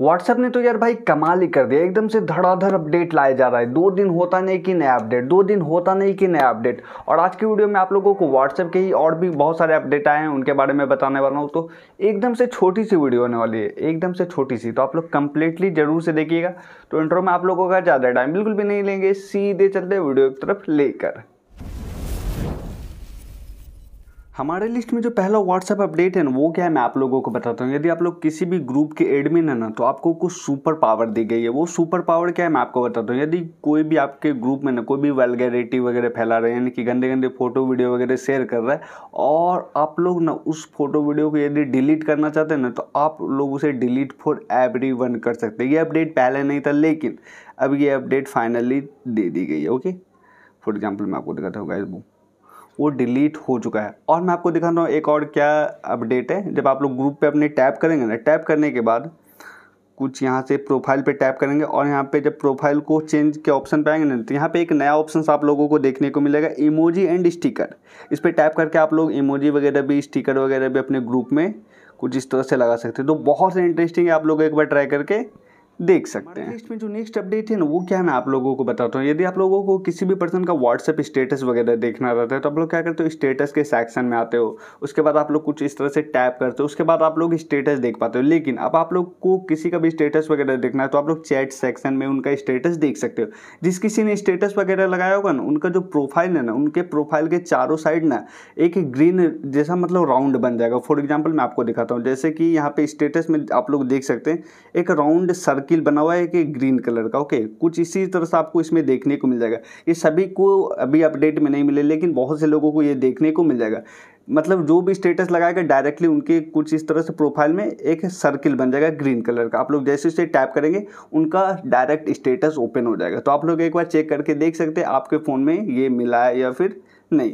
WhatsApp ने तो यार भाई कमाल ही कर दिया एकदम से धड़ाधड़ अपडेट लाया जा रहा है दो दिन होता नहीं कि नया अपडेट दो दिन होता नहीं कि नया अपडेट और आज की वीडियो में आप लोगों को व्हाट्सएप के ही और भी बहुत सारे अपडेट आए हैं उनके बारे में बताने वाला हूँ तो एकदम से छोटी सी वीडियो होने वाली है एकदम से छोटी सी तो आप लोग कंप्लीटली जरूर से देखिएगा तो इंटरव्यू में आप लोगों का ज़्यादा टाइम बिल्कुल भी नहीं लेंगे सीधे चलते वीडियो की तरफ लेकर हमारे लिस्ट में जो पहला व्हाट्सएप अपडेट है ना वो क्या है मैं आप लोगों को बताता हूँ यदि आप लोग किसी भी ग्रुप के एडमिन है ना तो आपको कुछ सुपर पावर दी गई है वो सुपर पावर क्या है मैं आपको बताता हूँ यदि कोई भी आपके ग्रुप में ना कोई भी वेलगेरेटी वगैरह फैला रहे हैं यानी कि गंदे गंदे फोटो वीडियो वगैरह शेयर कर रहा है और आप लोग ना उस फोटो वीडियो को यदि डिलीट करना चाहते हैं ना तो आप लोग उसे डिलीट फॉर एवरी कर सकते हैं ये अपडेट पहले नहीं था लेकिन अब ये अपडेट फाइनली दे दी गई है ओके फॉर एग्जाम्पल मैं आपको दिखाता हूँ गाइज बुक वो डिलीट हो चुका है और मैं आपको दिखा रहा हूँ एक और क्या अपडेट है जब आप लोग ग्रुप पे अपने टैप करेंगे ना टैप करने के बाद कुछ यहाँ से प्रोफाइल पे टैप करेंगे और यहाँ पे जब प्रोफाइल को चेंज के ऑप्शन पे आएंगे ना तो यहाँ पे एक नया ऑप्शन आप लोगों को देखने को मिलेगा इमोजी एंड स्टिकर इस पर टैप करके आप लोग इमोजी वगैरह भी स्टिकर वगैरह भी अपने ग्रुप में कुछ इस तरह से लगा सकते हैं तो बहुत से इंटरेस्टिंग है आप लोग एक बार ट्राई करके देख सकते हैं नेक्स्ट में जो नेक्स्ट अपडेट है ना वो क्या है मैं आप लोगों को बताता हूँ यदि आप लोगों को किसी भी पर्सन का व्हाट्सअप स्टेटस वगैरह देखना रहता है तो आप लोग क्या करते हो स्टेटस के सेक्शन में आते हो उसके बाद आप लोग कुछ इस तरह से टैप करते हो उसके बाद आप लोग स्टेटस देख पाते हो लेकिन अब आप लोग को किसी का भी स्टेटस वगैरह देखना है तो आप लोग चैट सेक्शन में उनका स्टेटस देख सकते हो जिस किसी ने स्टेटस वगैरह लगाया होगा ना उनका जो प्रोफाइल है ना उनके प्रोफाइल के चारों साइड ना एक ग्रीन जैसा मतलब राउंड बन जाएगा फॉर एग्जाम्पल मैं आपको दिखाता हूँ जैसे कि यहाँ पे स्टेटस में आप लोग देख सकते हैं एक राउंड सर्कल सर्किल बना हुआ है कि ग्रीन कलर का ओके कुछ इसी तरह से आपको इसमें देखने को मिल जाएगा ये सभी को अभी अपडेट में नहीं मिले लेकिन बहुत से लोगों को ये देखने को मिल जाएगा मतलब जो भी स्टेटस लगाएगा डायरेक्टली उनके कुछ इस तरह से प्रोफाइल में एक सर्किल बन जाएगा ग्रीन कलर का आप लोग जैसे जैसे टैप करेंगे उनका डायरेक्ट स्टेटस ओपन हो जाएगा तो आप लोग एक बार चेक करके देख सकते हैं आपके फ़ोन में ये मिला है या फिर नहीं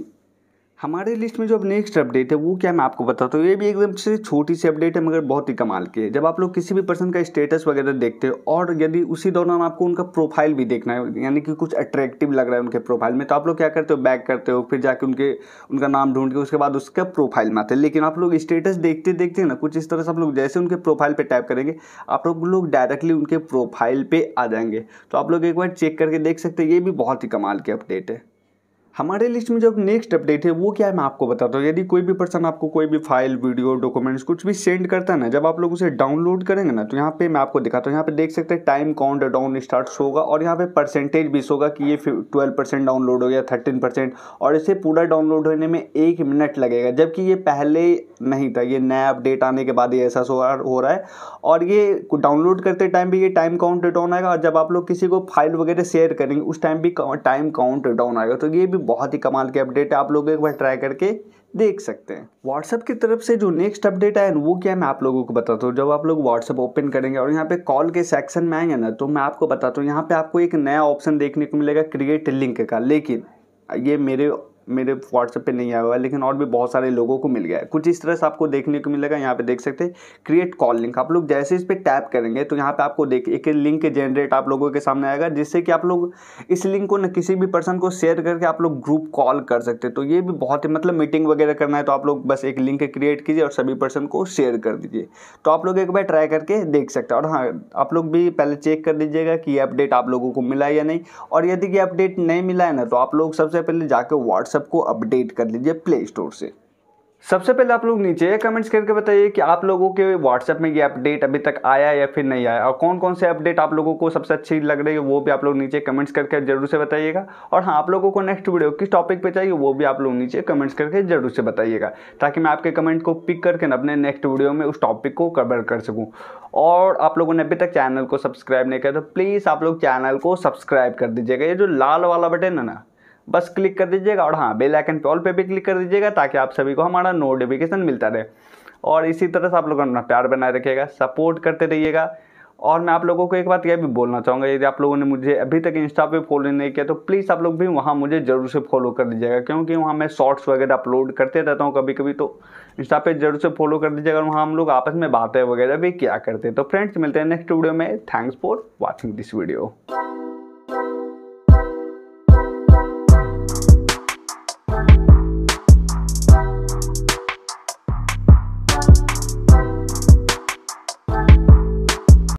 हमारे लिस्ट में जो अब नेक्स्ट अपडेट है वो क्या मैं आपको बताता हूँ ये भी एकदम से छोटी सी अपडेट है मगर बहुत ही कमाल की है जब आप लोग किसी भी पर्सन का स्टेटस वगैरह देखते हो और यदि उसी दौरान आपको उनका प्रोफाइल भी देखना है यानी कि कुछ अट्रैक्टिव लग रहा है उनके प्रोफाइल में तो आप लोग क्या करते हो बैक करते हो फिर जाके उनके उनका नाम ढूंढ के उसके बाद उसका प्रोफाइल में आते हैं लेकिन आप लोग स्टेटस देखते देखते ना कुछ इस तरह से आप लोग जैसे उनके प्रोफाइल पर टाइप करेंगे आप लोग लोग डायरेक्टली उनके प्रोफाइल पर आ जाएंगे तो आप लोग एक बार चेक करके देख सकते हैं ये भी बहुत ही कमाल की अपडेट है हमारे लिस्ट में जब नेक्स्ट अपडेट है वो क्या है मैं आपको बताता हूँ यदि कोई भी पर्सन आपको कोई भी फाइल वीडियो डॉक्यूमेंट्स कुछ भी सेंड करता है ना जब आप लोग उसे डाउनलोड करेंगे ना तो यहाँ पे मैं आपको दिखाता हूँ यहाँ पे देख सकते हैं टाइम काउंट डाउन स्टार्ट होगा और यहाँ पे परसेंटेज भी होगा कि ये ट्वेल्व परसेंट डाउनलोड हो गया थर्टीन परसेंट और इसे पूरा डाउनलोड होने में एक मिनट लगेगा जबकि ये पहले नहीं था ये नया अपडेट आने के बाद ये ऐसा हो रहा है और ये डाउनलोड करते टाइम भी ये टाइम काउंट डाउन आएगा और जब आप लोग किसी को फाइल वगैरह शेयर करेंगे उस टाइम भी टाइम काउंट डाउन आएगा तो ये भी बहुत ही कमाल के अपडेट है आप लोग एक बार ट्राई करके देख सकते हैं व्हाट्सअप की तरफ से जो नेक्स्ट अपडेट आया वो क्या मैं आप लोगों को बताता हूँ जब आप लोग व्हाट्सअप ओपन करेंगे और यहाँ पे कॉल के सेक्शन में आएंगे ना तो मैं आपको बताता हूँ यहाँ पे आपको एक नया ऑप्शन देखने को मिलेगा क्रिएट लिंक का लेकिन ये मेरे मेरे व्हाट्सएप पे नहीं आया हुआ है लेकिन और भी बहुत सारे लोगों को मिल गया है कुछ इस तरह से आपको देखने को मिलेगा यहाँ पे देख सकते हैं क्रिएट कॉल लिंक आप लोग जैसे इस पर टैप करेंगे तो यहाँ पे आपको देख एक लिंक जनरेट आप लोगों के सामने आएगा जिससे कि आप लोग इस लिंक को ना किसी भी पर्सन को शेयर करके आप लोग ग्रुप कॉल कर सकते तो ये भी बहुत ही मतलब मीटिंग वगैरह करना है तो आप लोग बस एक लिंक क्रिएट कीजिए और सभी पर्सन को शेयर कर दीजिए तो आप लोग एक बार ट्राई करके देख सकते हैं और हाँ आप लोग भी पहले चेक कर लीजिएगा कि ये अपडेट आप लोगों को मिला या नहीं और यदि ये अपडेट नहीं मिला है ना तो आप लोग सबसे पहले जाकर व्हाट्सएप व्हाट्सएप को अपडेट कर लीजिए प्ले स्टोर से सबसे पहले आप लोग नीचे कमेंट्स करके बताइए कि आप लोगों के व्हाट्सएप में ये अपडेट अभी तक आया या फिर नहीं आया और कौन कौन से अपडेट आप लोगों को सबसे अच्छी लग रही है वो भी आप लोग नीचे कमेंट्स करके जरूर से बताइएगा और हाँ आप लोगों को नेक्स्ट वीडियो किस टॉपिक पे चाहिए वो भी आप लोग नीचे कमेंट्स करके जरूर से बताइएगा ताकि मैं आपके कमेंट को पिक करके ना अपने नेक्स्ट वीडियो में उस टॉपिक को कवर कर सकूँ और आप लोगों ने अभी तक चैनल को सब्सक्राइब नहीं किया तो प्लीज़ आप लोग चैनल को सब्सक्राइब कर दीजिएगा ये जो लाल वाला बटन है ना बस क्लिक कर दीजिएगा और हाँ बेल आइकन पे ऑल पे भी क्लिक कर दीजिएगा ताकि आप सभी को हमारा नोटिफिकेशन मिलता रहे और इसी तरह से आप लोग अपना प्यार बनाए रखिएगा सपोर्ट करते रहिएगा और मैं आप लोगों को एक बात यह भी बोलना चाहूँगा यदि आप लोगों ने मुझे अभी तक इंस्टा पे फॉलो नहीं किया तो प्लीज़ आप लोग भी वहाँ मुझे ज़रूर से फॉलो कर दीजिएगा क्योंकि वहाँ मैं शॉर्ट्स वगैरह अपलोड करते रहता हूँ कभी कभी तो इंस्टा पे ज़रूर से फॉलो कर दीजिएगा और वहाँ हम लोग आपस में बातें वगैरह भी क्या करते हैं तो फ्रेंड्स मिलते हैं नेक्स्ट वीडियो में thanks for watching this video